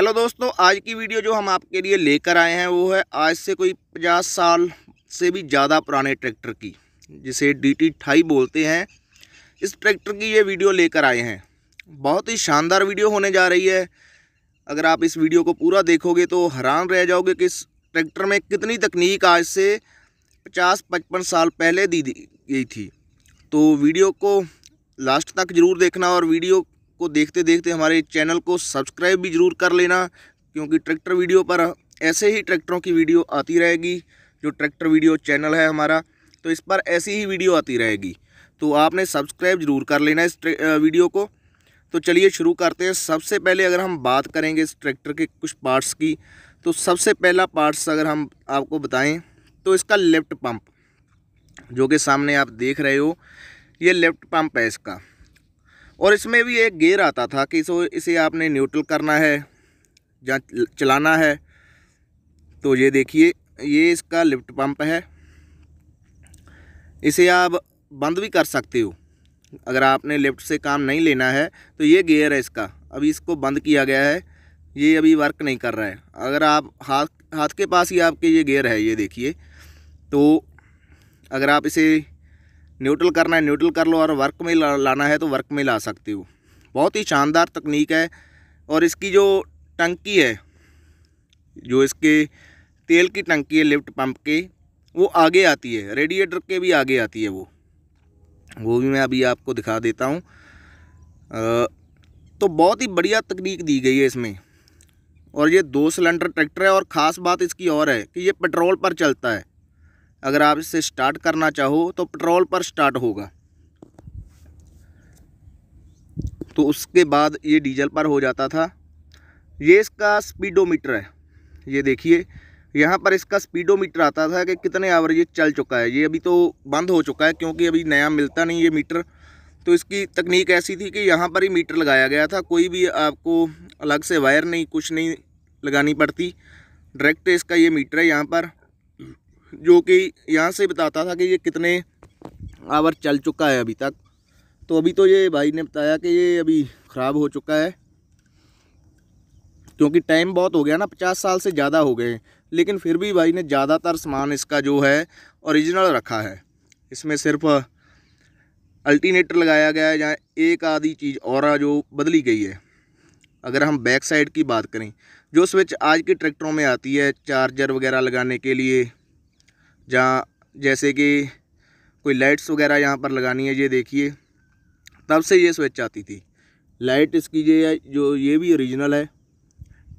hello दोस्तों आज की वीडियो जो हम आपके लिए लेकर आए हैं वो है आज से कोई पचास साल से भी ज़्यादा पुराने ट्रैक्टर की जिसे डी टी ठाई बोलते हैं इस ट्रैक्टर की ये वीडियो लेकर आए हैं बहुत ही शानदार वीडियो होने जा रही है अगर आप इस वीडियो को पूरा देखोगे तो हैरान रह जाओगे कि इस ट्रैक्टर में कितनी तकनीक आज से पचास पचपन साल पहले दी गई थी तो वीडियो को लास्ट तक ज़रूर देखना और वीडियो को देखते देखते हमारे चैनल को सब्सक्राइब भी ज़रूर कर लेना क्योंकि ट्रैक्टर वीडियो पर ऐसे ही ट्रैक्टरों की वीडियो आती रहेगी जो ट्रैक्टर वीडियो चैनल है हमारा तो इस पर ऐसी ही वीडियो आती रहेगी तो आपने सब्सक्राइब ज़रूर कर लेना इस वीडियो को तो चलिए शुरू करते हैं सबसे पहले अगर हम बात करेंगे इस ट्रैक्टर के कुछ पार्ट्स की तो सबसे पहला पार्ट्स अगर हम आपको बताएं तो इसका लेफ़्ट पंप जो कि सामने आप देख रहे हो ये लेफ़्ट पंप है इसका और इसमें भी एक गेयर आता था कि इसे इसे आपने न्यूट्रल करना है या चलाना है तो ये देखिए ये इसका लिफ्ट पंप है इसे आप बंद भी कर सकते हो अगर आपने लिफ्ट से काम नहीं लेना है तो ये गियर है इसका अभी इसको बंद किया गया है ये अभी वर्क नहीं कर रहा है अगर आप हाथ हाथ के पास ही आपके ये गियर है ये देखिए तो अगर आप इसे न्यूट्रल करना है न्यूट्रल कर लो और वर्क में लाना है तो वर्क में ला सकते हो बहुत ही शानदार तकनीक है और इसकी जो टंकी है जो इसके तेल की टंकी है लिफ्ट पंप के वो आगे आती है रेडिएटर के भी आगे आती है वो वो भी मैं अभी आपको दिखा देता हूँ तो बहुत ही बढ़िया तकनीक दी गई है इसमें और ये दो सिलेंडर ट्रैक्टर है और ख़ास बात इसकी और है कि ये पेट्रोल पर चलता है अगर आप इसे स्टार्ट करना चाहो तो पेट्रोल पर स्टार्ट होगा तो उसके बाद ये डीजल पर हो जाता था ये इसका स्पीडोमीटर है ये देखिए यहाँ पर इसका स्पीडोमीटर आता था कि कितने आवर ये चल चुका है ये अभी तो बंद हो चुका है क्योंकि अभी नया मिलता नहीं ये मीटर तो इसकी तकनीक ऐसी थी कि यहाँ पर ही मीटर लगाया गया था कोई भी आपको अलग से वायर नहीं कुछ नहीं लगानी पड़ती डायरेक्ट इसका ये मीटर है यहाँ पर जो कि यहाँ से बताता था कि ये कितने आवर चल चुका है अभी तक तो अभी तो ये भाई ने बताया कि ये अभी ख़राब हो चुका है क्योंकि टाइम बहुत हो गया ना पचास साल से ज़्यादा हो गए लेकिन फिर भी भाई ने ज़्यादातर सामान इसका जो है ओरिजिनल रखा है इसमें सिर्फ अल्टीनेटर लगाया गया है या एक आधी चीज़ और जो बदली गई है अगर हम बैक साइड की बात करें जो स्विच आज के ट्रैक्टरों में आती है चार्जर वगैरह लगाने के लिए जहाँ जैसे कि कोई लाइट्स वगैरह यहाँ पर लगानी है ये देखिए तब से ये स्विच आती थी लाइट इसकी ये जो ये भी ओरिजिनल है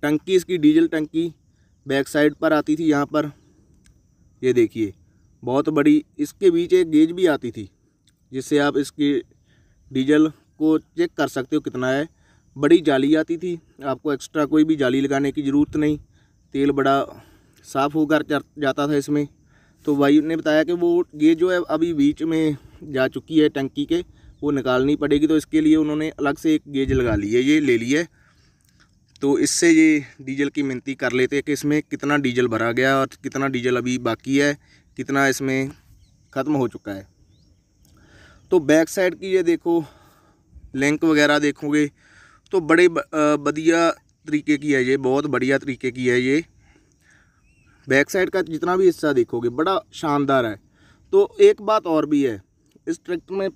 टंकी इसकी डीजल टंकी बैक साइड पर आती थी यहाँ पर ये देखिए बहुत बड़ी इसके बीच एक गेज भी आती थी जिससे आप इसकी डीजल को चेक कर सकते हो कितना है बड़ी जाली आती थी आपको एक्स्ट्रा कोई भी जाली लगाने की ज़रूरत नहीं तेल बड़ा साफ़ होकर जाता था इसमें तो भाई ने बताया कि वो ये जो है अभी बीच में जा चुकी है टंकी के वो निकालनी पड़ेगी तो इसके लिए उन्होंने अलग से एक गेज लगा ली है ये ले ली है तो इससे ये डीजल की मिनती कर लेते हैं कि इसमें कितना डीजल भरा गया और कितना डीजल अभी बाकी है कितना इसमें ख़त्म हो चुका है तो बैक साइड की ये देखो लिंक वगैरह देखोगे तो बड़े बढ़िया तरीके की है ये बहुत बढ़िया तरीके की है ये बैक साइड का जितना भी हिस्सा देखोगे बड़ा शानदार है तो एक बात और भी है इस ट्रैक्टर में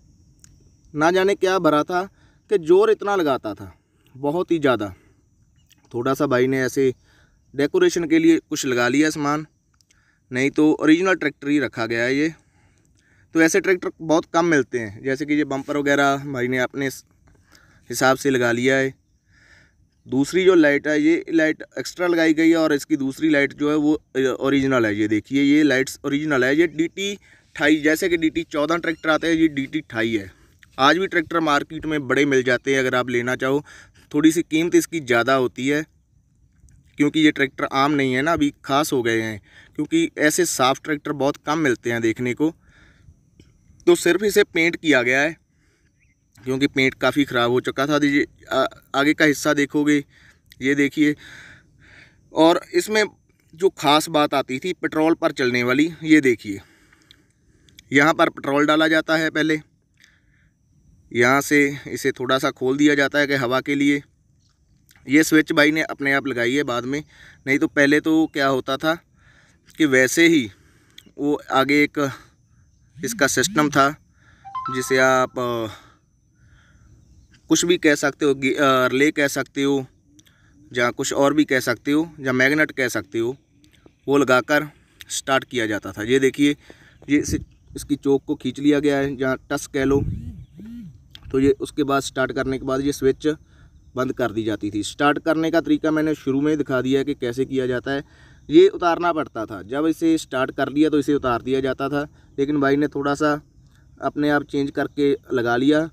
ना जाने क्या भरा था कि जोर इतना लगाता था बहुत ही ज़्यादा थोड़ा सा भाई ने ऐसे डेकोरेशन के लिए कुछ लगा लिया सामान नहीं तो ओरिजिनल ट्रैक्टर ही रखा गया है ये तो ऐसे ट्रैक्टर बहुत कम मिलते हैं जैसे कि ये बम्पर वगैरह भाई ने अपने हिसाब से लगा लिया है दूसरी जो लाइट है ये लाइट एक्स्ट्रा लगाई गई है और इसकी दूसरी लाइट जो है वो ओरिजिनल है ये देखिए ये लाइट्स ओरिजिनल है ये डी टी ठाई जैसे कि डी टी चौदह ट्रैक्टर आते हैं ये डी टी ठाई है आज भी ट्रैक्टर मार्केट में बड़े मिल जाते हैं अगर आप लेना चाहो थोड़ी सी कीमत इसकी ज़्यादा होती है क्योंकि ये ट्रैक्टर आम नहीं है ना अभी खास हो गए हैं क्योंकि ऐसे साफ ट्रैक्टर बहुत कम मिलते हैं देखने को तो सिर्फ इसे पेंट किया गया है क्योंकि पेंट काफ़ी ख़राब हो चुका था दीजिए आगे का हिस्सा देखोगे ये देखिए और इसमें जो ख़ास बात आती थी पेट्रोल पर चलने वाली ये देखिए यहाँ पर पेट्रोल डाला जाता है पहले यहाँ से इसे थोड़ा सा खोल दिया जाता है कि हवा के लिए ये स्विच भाई ने अपने आप लगाई है बाद में नहीं तो पहले तो क्या होता था कि वैसे ही वो आगे एक इसका सिस्टम था जिसे आप कुछ भी कह सकते हो रिले कह सकते हो या कुछ और भी कह सकते हो या मैग्नेट कह सकते हो वो लगाकर स्टार्ट किया जाता था ये देखिए ये इस, इसकी चौक को खींच लिया गया है या टस कह लो तो ये उसके बाद स्टार्ट करने के बाद ये स्विच बंद कर दी जाती थी स्टार्ट करने का तरीका मैंने शुरू में ही दिखा दिया कि कैसे किया जाता है ये उतारना पड़ता था जब इसे स्टार्ट कर लिया तो इसे उतार दिया जाता था लेकिन भाई ने थोड़ा सा अपने आप चेंज करके लगा लिया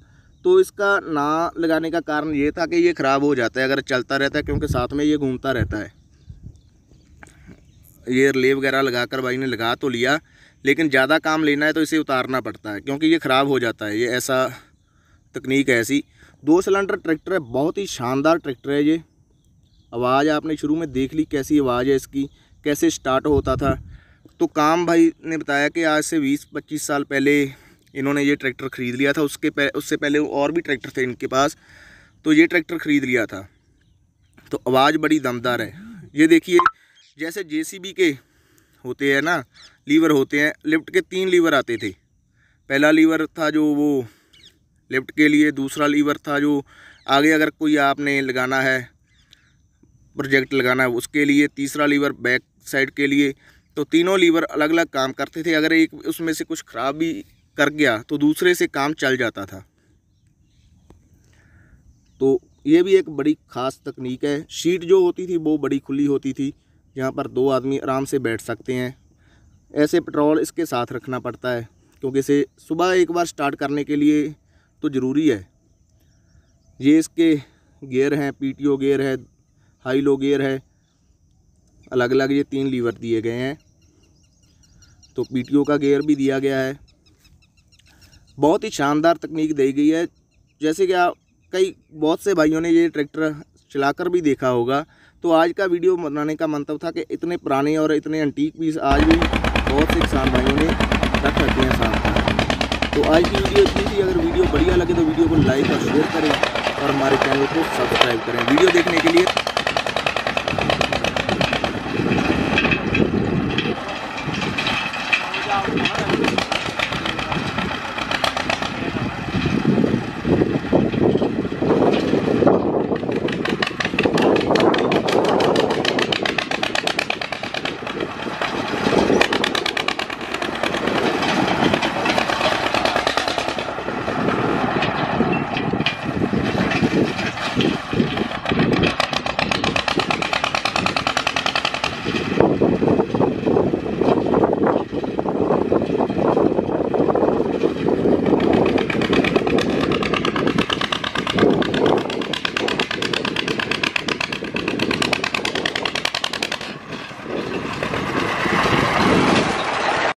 तो इसका ना लगाने का कारण ये था कि ये ख़राब हो जाता है अगर चलता रहता है क्योंकि साथ में ये घूमता रहता है ये रिले वगैरह लगा कर भाई ने लगा तो लिया लेकिन ज़्यादा काम लेना है तो इसे उतारना पड़ता है क्योंकि ये ख़राब हो जाता है ये ऐसा तकनीक है ऐसी दो सिलेंडर ट्रैक्टर है बहुत ही शानदार ट्रैक्टर है ये आवाज़ आपने शुरू में देख ली कैसी आवाज़ है इसकी कैसे स्टार्ट होता था तो काम भाई ने बताया कि आज से बीस पच्चीस साल पहले इन्होंने ये ट्रैक्टर ख़रीद लिया था उसके पह, उससे पहले और भी ट्रैक्टर थे इनके पास तो ये ट्रैक्टर ख़रीद लिया था तो आवाज़ बड़ी दमदार है ये देखिए जैसे जे के होते हैं ना लीवर होते हैं लिफ्ट के तीन लीवर आते थे पहला लीवर था जो वो लिफ्ट के लिए दूसरा लीवर था जो आगे अगर कोई आपने लगाना है प्रोजेक्ट लगाना है उसके लिए तीसरा लीवर बैक साइड के लिए तो तीनों लीवर अलग अलग काम करते थे अगर एक उसमें से कुछ ख़राब भी कर गया तो दूसरे से काम चल जाता था तो ये भी एक बड़ी ख़ास तकनीक है शीट जो होती थी वो बड़ी खुली होती थी यहाँ पर दो आदमी आराम से बैठ सकते हैं ऐसे पेट्रोल इसके साथ रखना पड़ता है क्योंकि इसे सुबह एक बार स्टार्ट करने के लिए तो ज़रूरी है ये इसके गेयर हैं पीटीओ गेयर है हाई लो गेयर है अलग अलग ये तीन लीवर दिए गए हैं तो पीटीओ का गेयर भी दिया गया है बहुत ही शानदार तकनीक दी गई है जैसे कि आप कई बहुत से भाइयों ने ये ट्रैक्टर चलाकर भी देखा होगा तो आज का वीडियो बनाने का मंतव था कि इतने पुराने और इतने अंटीक पीस आज भी बहुत से किसान भाइयों ने रख रखे हैं साथ तो आज की वीडियो इतनी थी अगर वीडियो बढ़िया लगे तो वीडियो को लाइक और शेयर करें और हमारे चैनल को सब्सक्राइब करें वीडियो देखने के लिए